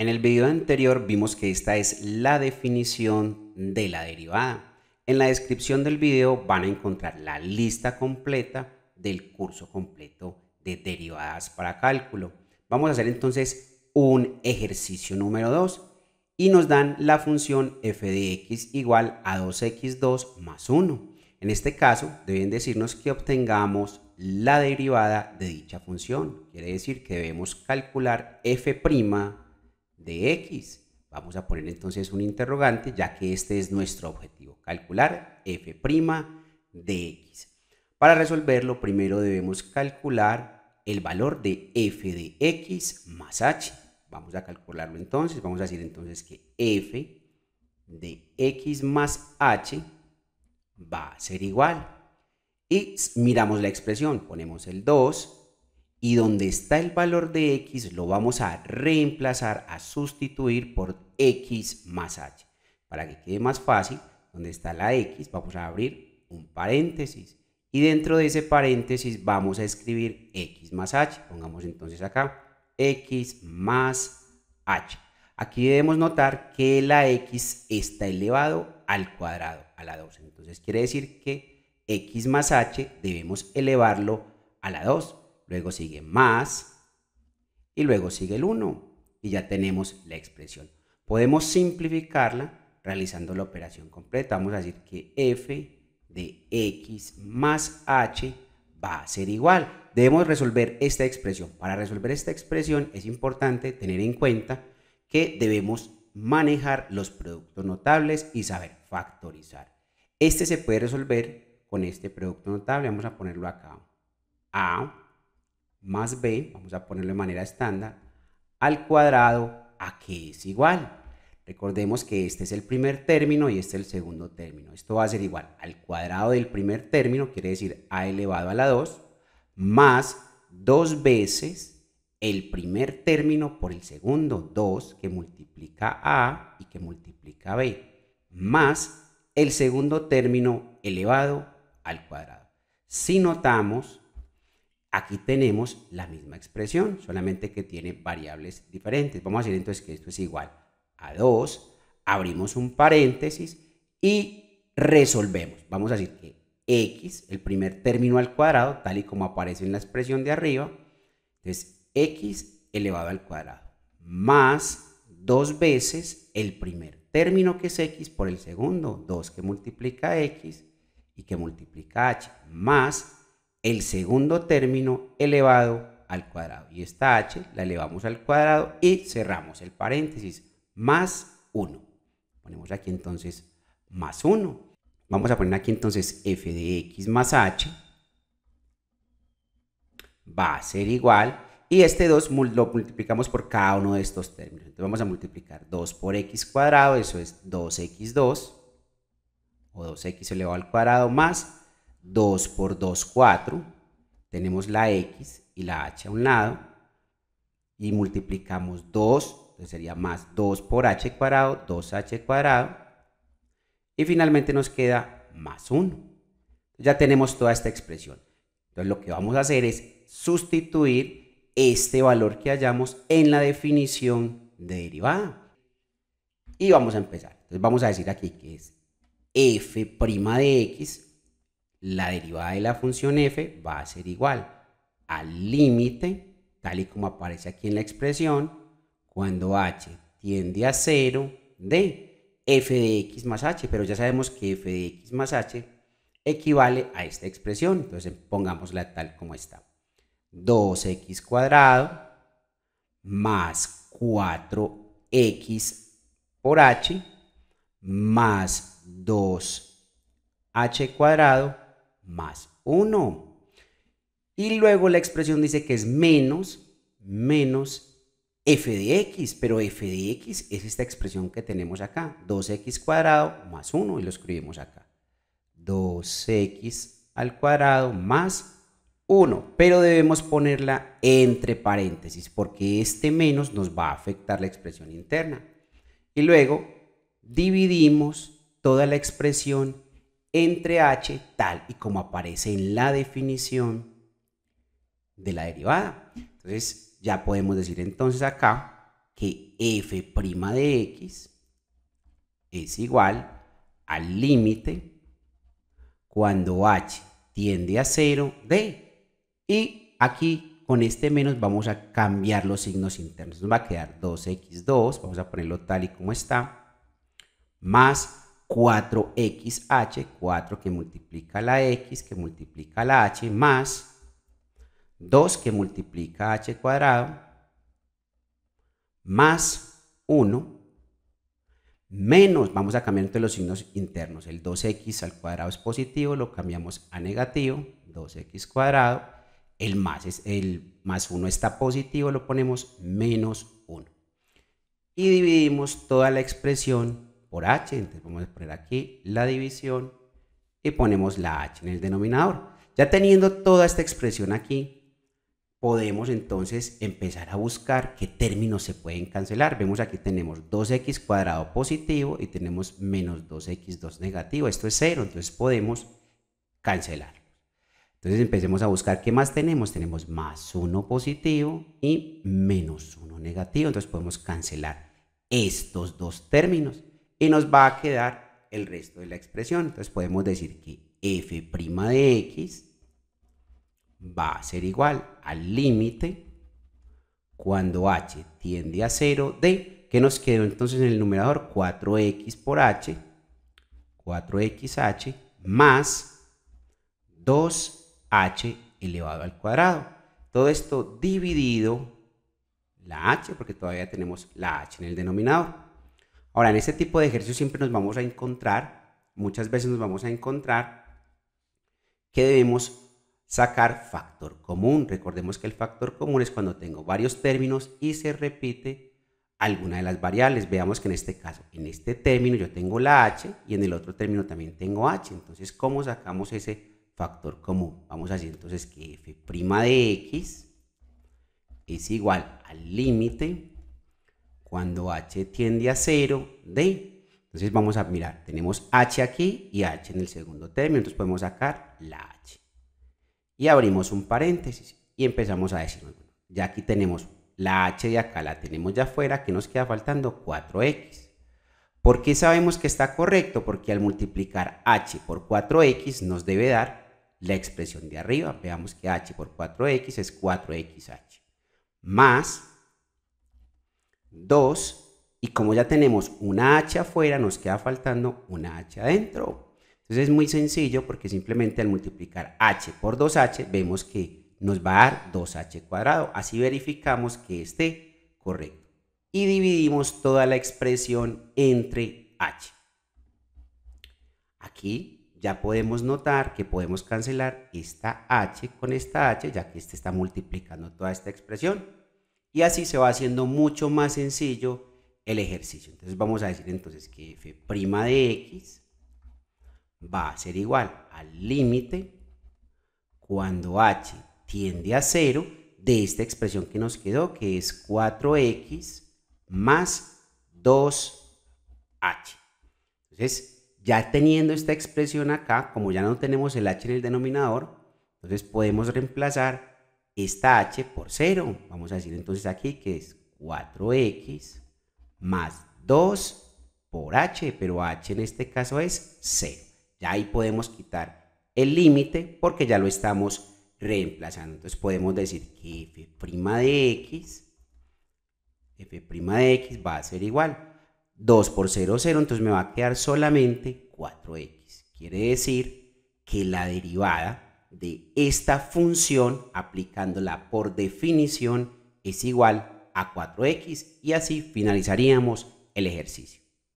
En el video anterior vimos que esta es la definición de la derivada. En la descripción del video van a encontrar la lista completa del curso completo de derivadas para cálculo. Vamos a hacer entonces un ejercicio número 2 y nos dan la función f de x igual a 2x2 más 1. En este caso deben decirnos que obtengamos la derivada de dicha función. Quiere decir que debemos calcular f' de x. Vamos a poner entonces un interrogante, ya que este es nuestro objetivo, calcular f' de x. Para resolverlo, primero debemos calcular el valor de f de x más h. Vamos a calcularlo entonces, vamos a decir entonces que f de x más h va a ser igual. Y miramos la expresión, ponemos el 2 y donde está el valor de x lo vamos a reemplazar, a sustituir por x más h. Para que quede más fácil, donde está la x vamos a abrir un paréntesis y dentro de ese paréntesis vamos a escribir x más h. Pongamos entonces acá x más h. Aquí debemos notar que la x está elevado al cuadrado, a la 2. Entonces quiere decir que x más h debemos elevarlo a la 2 luego sigue más y luego sigue el 1 y ya tenemos la expresión. Podemos simplificarla realizando la operación completa. Vamos a decir que f de x más h va a ser igual. Debemos resolver esta expresión. Para resolver esta expresión es importante tener en cuenta que debemos manejar los productos notables y saber factorizar. Este se puede resolver con este producto notable. Vamos a ponerlo acá. A más b, vamos a ponerlo de manera estándar, al cuadrado a que es igual. Recordemos que este es el primer término y este es el segundo término. Esto va a ser igual al cuadrado del primer término, quiere decir a elevado a la 2, más dos veces el primer término por el segundo, 2, que multiplica a y que multiplica b, más el segundo término elevado al cuadrado. Si notamos, Aquí tenemos la misma expresión, solamente que tiene variables diferentes. Vamos a decir entonces que esto es igual a 2, abrimos un paréntesis y resolvemos. Vamos a decir que x, el primer término al cuadrado, tal y como aparece en la expresión de arriba, es x elevado al cuadrado más dos veces el primer término que es x por el segundo, 2 que multiplica x y que multiplica h, más el segundo término elevado al cuadrado. Y esta h la elevamos al cuadrado y cerramos el paréntesis, más 1. Ponemos aquí entonces más 1. Vamos a poner aquí entonces f de x más h va a ser igual y este 2 lo multiplicamos por cada uno de estos términos. Entonces vamos a multiplicar 2 por x cuadrado, eso es 2x2 o 2x elevado al cuadrado más 2 por 2, 4. Tenemos la X y la H a un lado. Y multiplicamos 2, entonces sería más 2 por H cuadrado, 2H cuadrado. Y finalmente nos queda más 1. Ya tenemos toda esta expresión. Entonces lo que vamos a hacer es sustituir este valor que hallamos en la definición de derivada. Y vamos a empezar. Entonces vamos a decir aquí que es f' de x la derivada de la función f va a ser igual al límite, tal y como aparece aquí en la expresión, cuando h tiende a 0 de f de x más h, pero ya sabemos que f de x más h equivale a esta expresión, entonces pongámosla tal como está. 2x cuadrado más 4x por h más 2h cuadrado más 1. Y luego la expresión dice que es menos, menos f de x, pero f de x es esta expresión que tenemos acá, 2x cuadrado más 1, y lo escribimos acá. 2x al cuadrado más 1, pero debemos ponerla entre paréntesis, porque este menos nos va a afectar la expresión interna. Y luego dividimos toda la expresión entre h tal y como aparece en la definición de la derivada. Entonces ya podemos decir entonces acá que f' de x es igual al límite cuando h tiende a 0 de y aquí con este menos vamos a cambiar los signos internos. Nos va a quedar 2x2, vamos a ponerlo tal y como está, más 4xh, 4 que multiplica la x, que multiplica la h, más 2 que multiplica h cuadrado, más 1, menos, vamos a cambiar entre los signos internos, el 2x al cuadrado es positivo, lo cambiamos a negativo, 2x cuadrado, el más, el más 1 está positivo, lo ponemos menos 1. Y dividimos toda la expresión por h, entonces vamos a poner aquí la división y ponemos la h en el denominador. Ya teniendo toda esta expresión aquí, podemos entonces empezar a buscar qué términos se pueden cancelar. Vemos aquí tenemos 2x cuadrado positivo y tenemos menos 2x2 negativo. Esto es 0 entonces podemos cancelar. Entonces empecemos a buscar qué más tenemos. Tenemos más 1 positivo y menos 1 negativo. Entonces podemos cancelar estos dos términos y nos va a quedar el resto de la expresión. Entonces podemos decir que f' de x va a ser igual al límite cuando h tiende a 0 de, que nos quedó entonces en el numerador 4x por h, 4xh más 2h elevado al cuadrado. Todo esto dividido la h, porque todavía tenemos la h en el denominador. Ahora, en este tipo de ejercicio siempre nos vamos a encontrar, muchas veces nos vamos a encontrar que debemos sacar factor común. Recordemos que el factor común es cuando tengo varios términos y se repite alguna de las variables. Veamos que en este caso, en este término yo tengo la h y en el otro término también tengo h. Entonces, ¿cómo sacamos ese factor común? Vamos a decir entonces que f' de x es igual al límite cuando h tiende a 0, de, Entonces vamos a mirar, tenemos h aquí y h en el segundo término, entonces podemos sacar la h. Y abrimos un paréntesis y empezamos a decir, ya aquí tenemos la h de acá, la tenemos ya afuera, que nos queda faltando 4x. ¿Por qué sabemos que está correcto? Porque al multiplicar h por 4x nos debe dar la expresión de arriba. Veamos que h por 4x es 4xh. Más 2 y como ya tenemos una h afuera, nos queda faltando una h adentro. Entonces es muy sencillo porque simplemente al multiplicar h por 2h vemos que nos va a dar 2h cuadrado. Así verificamos que esté correcto. Y dividimos toda la expresión entre h. Aquí ya podemos notar que podemos cancelar esta h con esta h ya que este está multiplicando toda esta expresión y así se va haciendo mucho más sencillo el ejercicio. Entonces vamos a decir entonces que f' de x va a ser igual al límite cuando h tiende a 0 de esta expresión que nos quedó que es 4x más 2h. Entonces ya teniendo esta expresión acá, como ya no tenemos el h en el denominador, entonces podemos reemplazar esta h por 0. Vamos a decir entonces aquí que es 4x más 2 por h, pero h en este caso es 0. Ya ahí podemos quitar el límite porque ya lo estamos reemplazando. Entonces podemos decir que f' de x, de x va a ser igual. 2 por 0, 0, entonces me va a quedar solamente 4x. Quiere decir que la derivada de esta función aplicándola por definición es igual a 4x y así finalizaríamos el ejercicio.